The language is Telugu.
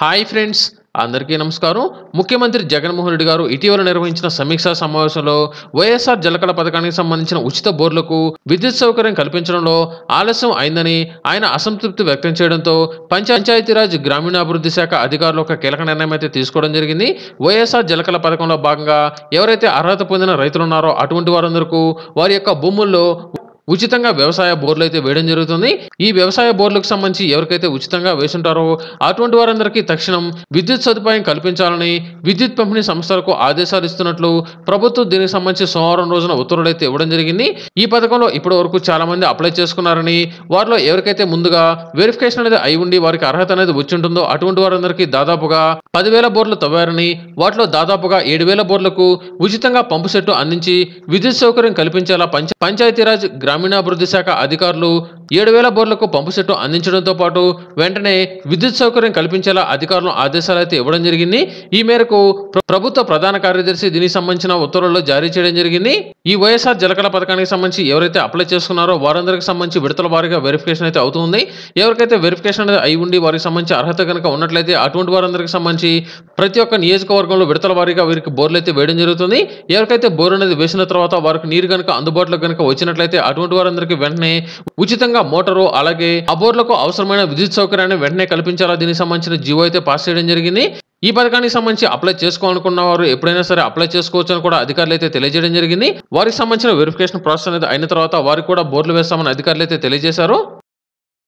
హాయ్ ఫ్రెండ్స్ అందరికీ నమస్కారం ముఖ్యమంత్రి జగన్మోహన్ రెడ్డి గారు ఇటీవల నిర్వహించిన సమీక్షా సమావేశంలో వైఎస్ఆర్ జలకళ పథకానికి సంబంధించిన ఉచిత బోర్లకు విద్యుత్ సౌకర్యం కల్పించడంలో ఆలస్యం అయిందని ఆయన అసంతృప్తి వ్యక్తం చేయడంతో పంచాయతీరాజ్ గ్రామీణాభివృద్ధి శాఖ అధికారులు ఒక కీలక నిర్ణయం అయితే తీసుకోవడం జరిగింది వైఎస్ఆర్ జలకళ పథకంలో భాగంగా ఎవరైతే అర్హత పొందిన రైతులు ఉన్నారో అటువంటి వారందరికీ వారి యొక్క భూముల్లో ఉచితంగా వ్యవసాయ బోర్లు అయితే వేయడం జరుగుతుంది ఈ వ్యవసాయ బోర్లకు సంబంధించి ఎవరికైతే ఉచితంగా వేసుంటారో అటువంటి వారందరికీ తక్షణం విద్యుత్ సదుపాయం కల్పించాలని విద్యుత్ పంపిణీ సంస్థలకు ఆదేశాలు ఇస్తున్నట్లు ప్రభుత్వం దీనికి సంబంధించి సోమవారం రోజున ఉత్తర్వులు అయితే ఇవ్వడం జరిగింది ఈ పథకంలో ఇప్పటి వరకు చాలా మంది అప్లై చేసుకున్నారని వారిలో ఎవరికైతే ముందుగా వెరిఫికేషన్ అనేది అయి ఉండి వారికి అర్హత అనేది వచ్చి ఉంటుందో అటువంటి వారందరికీ దాదాపుగా పదివేల బోర్లు తవ్వారని వాటిలో దాదాపుగా ఏడు వేల బోర్లకు ఉచితంగా పంపు సెట్టు అందించి విద్యుత్ సౌకర్యం కల్పించేలా పంచాయతీరాజ్ గ్రామ గ్రామీణాభివృద్ధి శాఖ అధికారులు ఏడు వేల బోర్లకు పంపు సెట్టు అందించడంతో పాటు వెంటనే విద్యుత్ సౌకర్యం కల్పించేలా అధికారులు ఆదేశాలు అయితే ఇవ్వడం జరిగింది ఈ మేరకు ప్రభుత్వ ప్రధాన కార్యదర్శి దీనికి సంబంధించిన ఉత్తర్వులు జారీ చేయడం జరిగింది ఈ వైఎస్ఆర్ జలకళ పథకానికి సంబంధించి ఎవరైతే అప్లై చేసుకున్నారో వారందరికి సంబంధించి విడతల వారిగా వెరిఫికేషన్ అయితే అవుతుంది ఎవరికైతే వెరిఫికేషన్ అనేది అయి ఉండి వారికి సంబంధించి అర్హత కనుక ఉన్నట్లయితే అటువంటి వారందరికి సంబంధించి ప్రతి ఒక్క నియోజకవర్గంలో విడతల వారిగా వీరికి బోర్లు అయితే వేయడం జరుగుతుంది ఎవరికైతే బోర్ అనేది వేసిన తర్వాత వారికి నీరు కనుక అందుబాటులో కనుక వచ్చినట్లయితే అటువంటి వారందరికీ వెంటనే ఉచితంగా ముఖ్యంగా మోటారు అలాగే అబోర్లకు అవసరమైన విద్యుత్ సౌకర్యాన్ని వెంటనే కల్పించాలా దీనికి సంబంధించిన జీవో అయితే పాస్ చేయడం జరిగింది ఈ పథకానికి సంబంధించి అప్లై చేసుకోవాలనుకున్న వారు ఎప్పుడైనా సరే అప్లై చేసుకోవచ్చు అని కూడా అధికారులు అయితే తెలియజేయడం జరిగింది వారికి సంబంధించిన వెరిఫికేషన్ ప్రాసెస్ అనేది అయిన తర్వాత వారికి కూడా బోర్లు వేస్తామని అధికారులు అయితే తెలియజేశారు